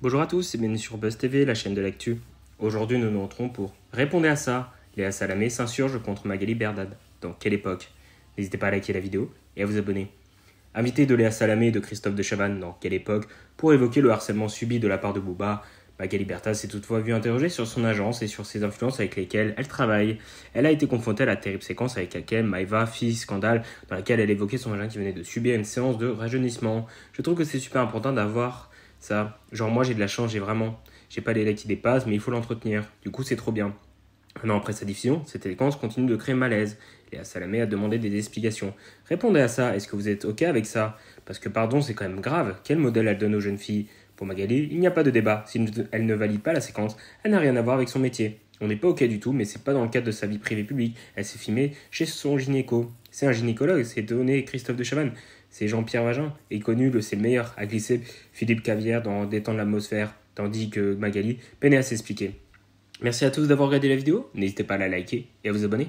Bonjour à tous et bienvenue sur Buzz TV, la chaîne de l'actu. Aujourd'hui, nous nous rentrons pour répondre à ça Léa Salamé s'insurge contre Magali Berdad. Dans quelle époque N'hésitez pas à liker la vidéo et à vous abonner. Invité de Léa Salamé et de Christophe de Chavannes dans Quelle époque pour évoquer le harcèlement subi de la part de Booba, Magali Bertha s'est toutefois vue interrogée sur son agence et sur ses influences avec lesquelles elle travaille. Elle a été confrontée à la terrible séquence avec Akem, Maïva Fille, Scandale, dans laquelle elle évoquait son agent qui venait de subir une séance de rajeunissement. Je trouve que c'est super important d'avoir ça. Genre moi j'ai de la chance, j'ai vraiment, j'ai pas les lacs qui dépassent, mais il faut l'entretenir. Du coup c'est trop bien. Un an après sa diffusion, cette séquence continue de créer malaise. Léa Salamé a demandé des explications. Répondez à ça, est-ce que vous êtes ok avec ça Parce que pardon, c'est quand même grave. Quel modèle elle donne aux jeunes filles Pour Magali, il n'y a pas de débat. Si elle ne valide pas la séquence, elle n'a rien à voir avec son métier. On n'est pas ok du tout, mais c'est pas dans le cadre de sa vie privée publique. Elle s'est filmée chez son gynéco. C'est un gynécologue, c'est donné Christophe de Chavannes. C'est Jean-Pierre Vagin, et connu, le c'est le meilleur, à glisser Philippe Cavière dans Détendre l'atmosphère, tandis que Magali peinait à s'expliquer. Merci à tous d'avoir regardé la vidéo, n'hésitez pas à la liker et à vous abonner.